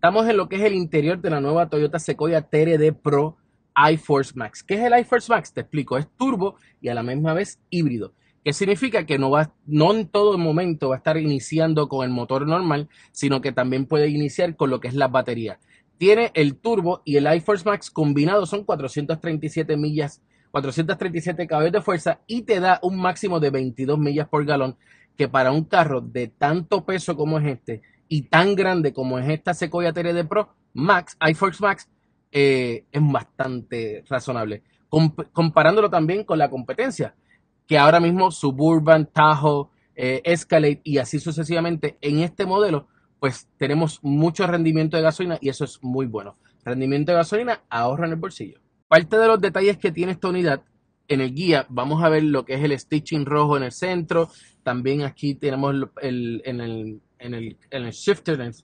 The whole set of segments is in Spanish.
Estamos en lo que es el interior de la nueva Toyota Sequoia TRD Pro iForce Max. ¿Qué es el iForce Max? Te explico, es turbo y a la misma vez híbrido. ¿Qué significa? Que no, va, no en todo momento va a estar iniciando con el motor normal, sino que también puede iniciar con lo que es la batería. Tiene el turbo y el iForce Max combinados, son 437 millas, 437 caballos de fuerza y te da un máximo de 22 millas por galón, que para un carro de tanto peso como es este, y tan grande como es esta Sequoia TRD Pro, Max, iForce Max, eh, es bastante razonable. comparándolo también con la competencia, que ahora mismo Suburban, Tahoe, Escalate eh, Escalade y así sucesivamente, en este modelo, pues tenemos mucho rendimiento de gasolina y eso es muy bueno. Rendimiento de gasolina, ahorra en el bolsillo. Parte de los detalles que tiene esta unidad en el guía vamos a ver lo que es el stitching rojo en el centro. También aquí tenemos en el en el, el shifter, en el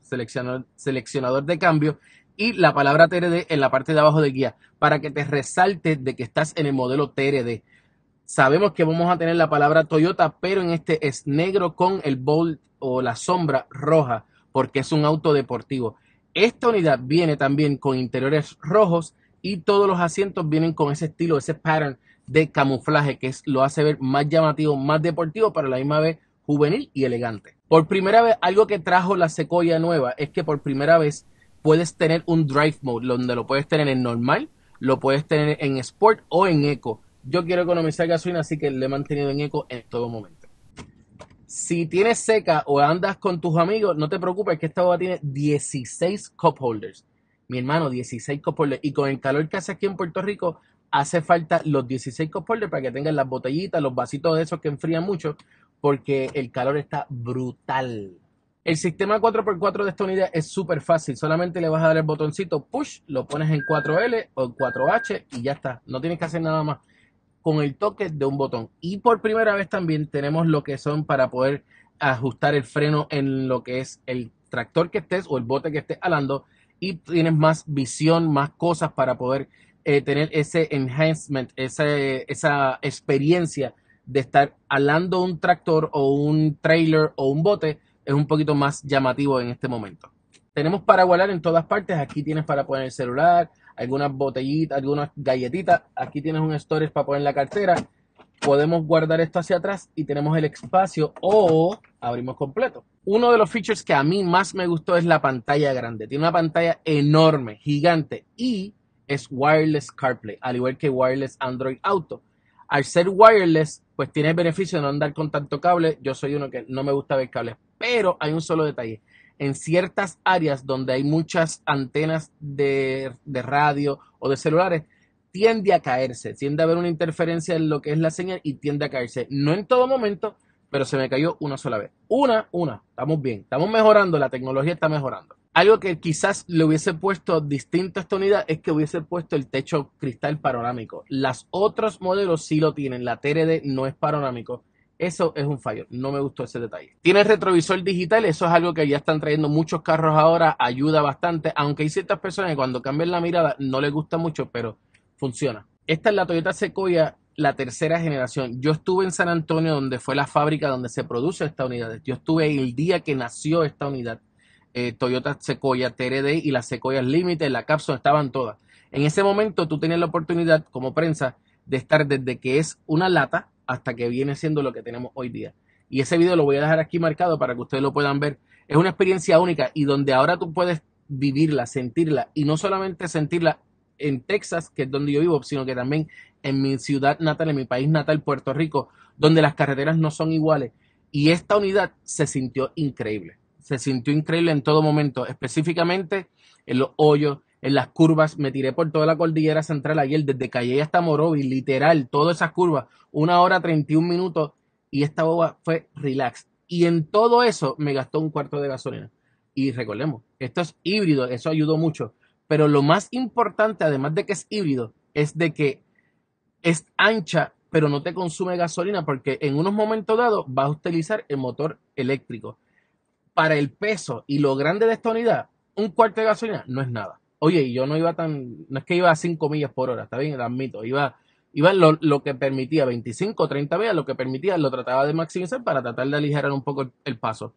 seleccionador, de cambio, y la palabra TRD en la parte de abajo de guía, para que te resalte de que estás en el modelo TRD. Sabemos que vamos a tener la palabra Toyota, pero en este es negro con el bold o la sombra roja, porque es un auto deportivo. Esta unidad viene también con interiores rojos y todos los asientos vienen con ese estilo, ese pattern de camuflaje que lo hace ver más llamativo, más deportivo, para la misma vez juvenil y elegante. Por primera vez, algo que trajo la Sequoia nueva es que por primera vez puedes tener un drive mode, donde lo puedes tener en normal, lo puedes tener en sport o en eco. Yo quiero economizar gasolina, así que lo he mantenido en eco en todo momento. Si tienes seca o andas con tus amigos, no te preocupes que esta boba tiene 16 cup holders. Mi hermano, 16 cup holders. Y con el calor que hace aquí en Puerto Rico, hace falta los 16 cup holders para que tengan las botellitas, los vasitos de esos que enfrían mucho, porque el calor está brutal. El sistema 4x4 de esta unidad es súper fácil. Solamente le vas a dar el botoncito push, lo pones en 4L o 4H y ya está. No tienes que hacer nada más con el toque de un botón. Y por primera vez también tenemos lo que son para poder ajustar el freno en lo que es el tractor que estés o el bote que estés alando. Y tienes más visión, más cosas para poder eh, tener ese enhancement, esa experiencia de estar alando un tractor o un trailer o un bote es un poquito más llamativo en este momento. Tenemos para guardar en todas partes. Aquí tienes para poner el celular, algunas botellitas, algunas galletitas. Aquí tienes un storage para poner la cartera. Podemos guardar esto hacia atrás y tenemos el espacio o abrimos completo. Uno de los features que a mí más me gustó es la pantalla grande. Tiene una pantalla enorme, gigante y es wireless CarPlay, al igual que wireless Android Auto. Al ser wireless, pues tiene el beneficio de no andar con tanto cable. Yo soy uno que no me gusta ver cables, pero hay un solo detalle. En ciertas áreas donde hay muchas antenas de, de radio o de celulares, tiende a caerse, tiende a haber una interferencia en lo que es la señal y tiende a caerse. No en todo momento, pero se me cayó una sola vez. Una, una, estamos bien, estamos mejorando, la tecnología está mejorando. Algo que quizás le hubiese puesto distinto a esta unidad es que hubiese puesto el techo cristal panorámico. Las otros modelos sí lo tienen, la TRD no es panorámico. Eso es un fallo, no me gustó ese detalle. Tiene retrovisor digital, eso es algo que ya están trayendo muchos carros ahora, ayuda bastante, aunque hay ciertas personas que cuando cambian la mirada no les gusta mucho, pero funciona. Esta es la Toyota Sequoia, la tercera generación. Yo estuve en San Antonio, donde fue la fábrica donde se produce esta unidad. Yo estuve el día que nació esta unidad eh, Toyota Sequoia TRD y las Sequoia Limited, la cápsula, estaban todas. En ese momento tú tenías la oportunidad como prensa de estar desde que es una lata hasta que viene siendo lo que tenemos hoy día. Y ese video lo voy a dejar aquí marcado para que ustedes lo puedan ver. Es una experiencia única y donde ahora tú puedes vivirla, sentirla y no solamente sentirla en Texas, que es donde yo vivo, sino que también en mi ciudad natal, en mi país natal, Puerto Rico, donde las carreteras no son iguales. Y esta unidad se sintió increíble se sintió increíble en todo momento, específicamente en los hoyos, en las curvas, me tiré por toda la cordillera central ayer, desde Calle hasta y literal, todas esas curvas, una hora 31 minutos, y esta boba fue relax. Y en todo eso me gastó un cuarto de gasolina. Y recordemos, esto es híbrido, eso ayudó mucho. Pero lo más importante, además de que es híbrido, es de que es ancha, pero no te consume gasolina, porque en unos momentos dados vas a utilizar el motor eléctrico para el peso y lo grande de esta unidad, un cuarto de gasolina no es nada. Oye, yo no iba tan, no es que iba a 5 millas por hora, está bien, lo admito, iba, iba lo, que permitía, 25 o 30 millas, lo que permitía, lo trataba de maximizar para tratar de aligerar un poco el, paso.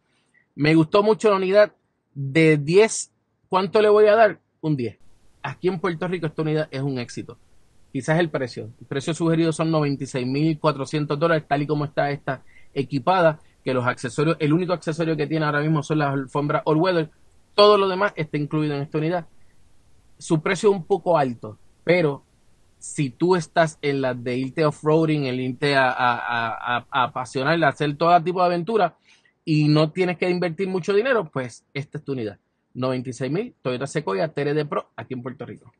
Me gustó mucho la unidad de 10, ¿cuánto le voy a dar? Un 10. Aquí en Puerto Rico esta unidad es un éxito quizás el precio. El precio sugerido son 96.400 dólares, tal y como está esta equipada los accesorios, el único accesorio que tiene ahora mismo son las alfombras all weather, todo lo demás está incluido en esta unidad. Su precio es un poco alto, pero si tú estás en la de irte off-roading, el irte a, a, apasionar, a hacer todo tipo de aventura y no tienes que invertir mucho dinero, pues esta es tu unidad. 96.000 Toyota Sequoia De Pro aquí en Puerto Rico.